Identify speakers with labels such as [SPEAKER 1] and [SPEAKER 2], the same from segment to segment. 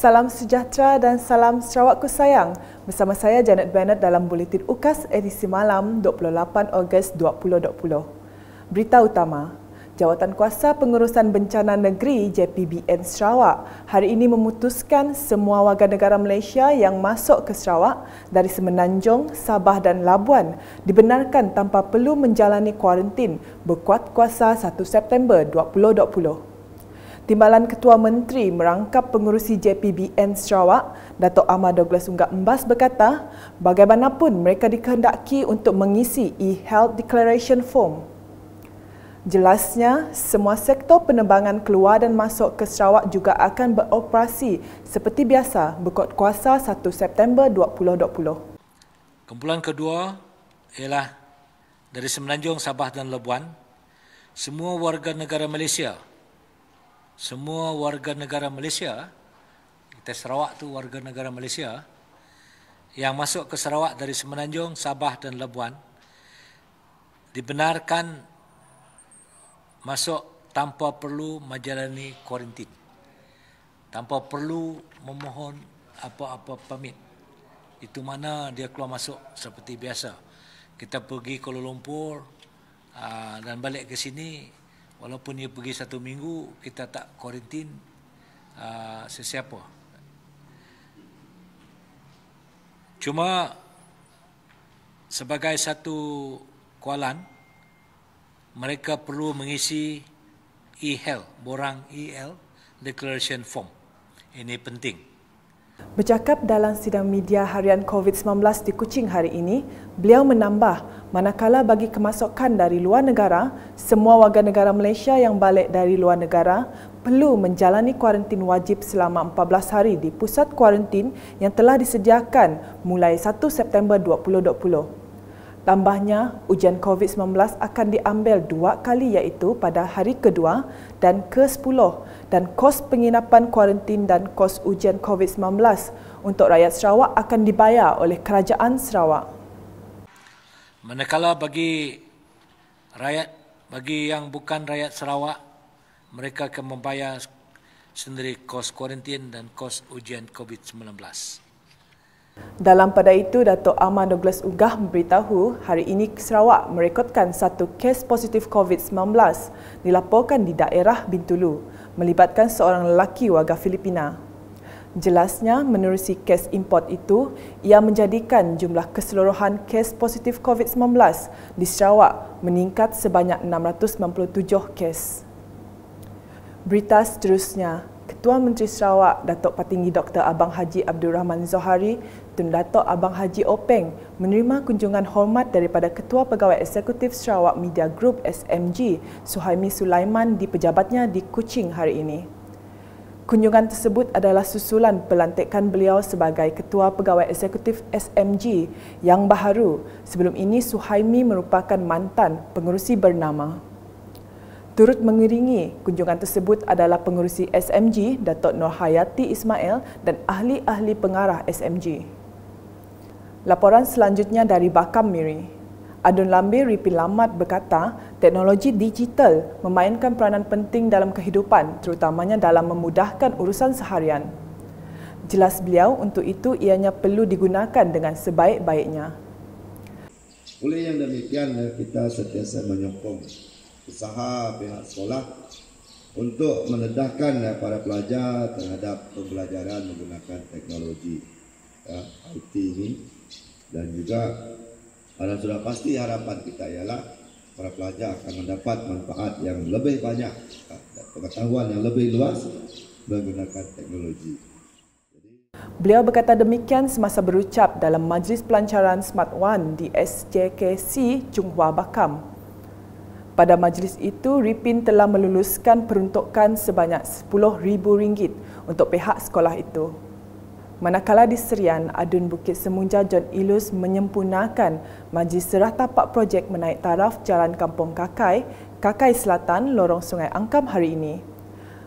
[SPEAKER 1] Salam sejahtera dan salam Sarawakku sayang. Bersama saya Janet Bennett dalam Buletin UKAS edisi malam 28 Ogos 2020. Berita utama, Jawatan Kuasa Pengurusan Bencana Negeri JPBN Sarawak hari ini memutuskan semua warga negara Malaysia yang masuk ke Sarawak dari Semenanjung, Sabah dan Labuan dibenarkan tanpa perlu menjalani kuarantin berkuat kuasa 1 September 2020. Timbalan Ketua Menteri merangkap pengurusi JPBN Sarawak, Datuk Ahmad Douglas Unggak Embas berkata, bagaimanapun mereka dikehendaki untuk mengisi e-health declaration form. Jelasnya, semua sektor penerbangan keluar dan masuk ke Sarawak juga akan beroperasi seperti biasa berkuat kuasa 1 September 2020.
[SPEAKER 2] Kumpulan kedua ialah dari Semenanjung, Sabah dan Labuan, semua warga negara Malaysia – semua warga negara Malaysia kita Sarawak tu warga negara Malaysia yang masuk ke Sarawak dari Semenanjung, Sabah dan Labuan dibenarkan masuk tanpa perlu menjalani kuarantin tanpa perlu memohon apa-apa permit itu mana dia keluar masuk seperti biasa kita pergi Kuala Lumpur ah, dan balik ke sini walaupun dia pergi satu minggu kita tak kuarantin uh, ah, sesiapa cuma sebagai satu kualan mereka perlu mengisi e borang e declaration form ini penting
[SPEAKER 1] Bercakap dalam sidang media harian COVID-19 di Kuching hari ini, beliau menambah manakala bagi kemasukan dari luar negara, semua warga negara Malaysia yang balik dari luar negara perlu menjalani kuarantin wajib selama 14 hari di pusat kuarantin yang telah disediakan mulai 1 September 2020. Tambahnya, ujian COVID-19 akan diambil dua kali iaitu pada hari kedua dan ke-10 dan kos penginapan kuarantin dan kos ujian COVID-19 untuk rakyat Sarawak akan dibayar oleh kerajaan Sarawak.
[SPEAKER 2] Manakala bagi rakyat bagi yang bukan rakyat Sarawak, mereka akan membayar sendiri kos kuarantin dan kos ujian COVID-19.
[SPEAKER 1] Dalam pada itu, Datuk Ahmad Douglas Ugah memberitahu hari ini Sarawak merekodkan satu kes positif COVID-19 dilaporkan di daerah Bintulu melibatkan seorang lelaki warga Filipina. Jelasnya, menerusi kes import itu, ia menjadikan jumlah keseluruhan kes positif COVID-19 di Sarawak meningkat sebanyak 697 kes. Berita seterusnya, Ketua Menteri Sarawak Datuk Patinggi Dr. Abang Haji Abdul Rahman Zohari Tun Datuk Abang Haji Openg menerima kunjungan hormat daripada Ketua Pegawai Eksekutif Sarawak Media Group SMG Suhaimi Sulaiman di pejabatnya di Kuching hari ini. Kunjungan tersebut adalah susulan pelantikan beliau sebagai Ketua Pegawai Eksekutif SMG yang baharu. Sebelum ini Suhaimi merupakan mantan pengerusi bernama. Turut mengiringi kunjungan tersebut adalah pengurusi SMG Datuk Nur Hayati Ismail dan ahli-ahli pengarah SMG. Laporan selanjutnya dari Bakam Miri. Adun Lambir Ripi Lamat berkata, teknologi digital memainkan peranan penting dalam kehidupan terutamanya dalam memudahkan urusan seharian. Jelas beliau untuk itu ianya perlu digunakan dengan sebaik-baiknya.
[SPEAKER 2] Oleh yang demikian, kita sentiasa menyokong usaha pihak sekolah untuk menedahkan ya, eh, para pelajar terhadap pembelajaran menggunakan teknologi ya, IT ini dan juga pada sudah pasti harapan kita ialah para pelajar akan mendapat manfaat yang lebih banyak ya, pengetahuan yang lebih luas menggunakan teknologi.
[SPEAKER 1] Beliau berkata demikian semasa berucap dalam Majlis Pelancaran Smart One di SJKC Chung Hua Bakam, pada majlis itu, Ripin telah meluluskan peruntukan sebanyak RM10,000 untuk pihak sekolah itu. Manakala di Serian, Adun Bukit Semunja John Ilus menyempurnakan majlis serah tapak projek menaik taraf Jalan Kampung Kakai, Kakai Selatan, Lorong Sungai Angkam hari ini.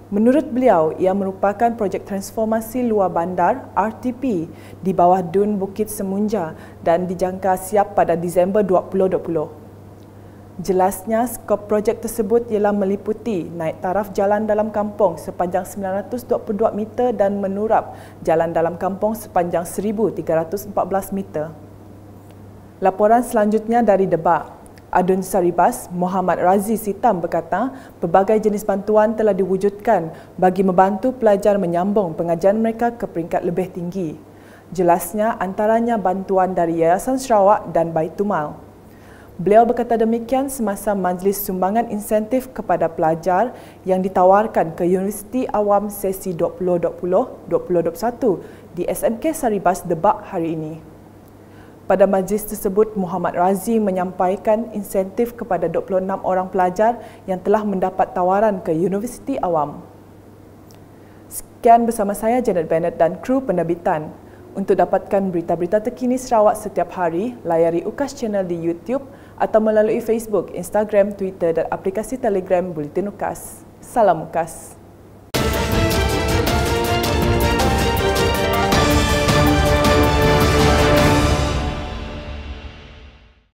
[SPEAKER 1] Menurut beliau, ia merupakan projek transformasi luar bandar RTP di bawah Dun Bukit Semunja dan dijangka siap pada Disember 2020. Jelasnya, skop projek tersebut ialah meliputi naik taraf jalan dalam kampung sepanjang 922 meter dan menurap jalan dalam kampung sepanjang 1314 meter. Laporan selanjutnya dari Debak. Adun Saribas, Muhammad Razi Sitam berkata, pelbagai jenis bantuan telah diwujudkan bagi membantu pelajar menyambung pengajian mereka ke peringkat lebih tinggi. Jelasnya antaranya bantuan dari Yayasan Sarawak dan Baitumal. Mal. Beliau berkata demikian semasa majlis sumbangan insentif kepada pelajar yang ditawarkan ke Universiti Awam sesi 2020-2021 di SMK Saribas Debak hari ini. Pada majlis tersebut, Muhammad Razi menyampaikan insentif kepada 26 orang pelajar yang telah mendapat tawaran ke Universiti Awam. Sekian bersama saya Janet Bennett dan kru penerbitan. Untuk dapatkan berita-berita terkini Sarawak setiap hari, layari UKAS channel di YouTube, atau melalui Facebook, Instagram, Twitter dan aplikasi Telegram Bulletin Ukas. Salam Ukas!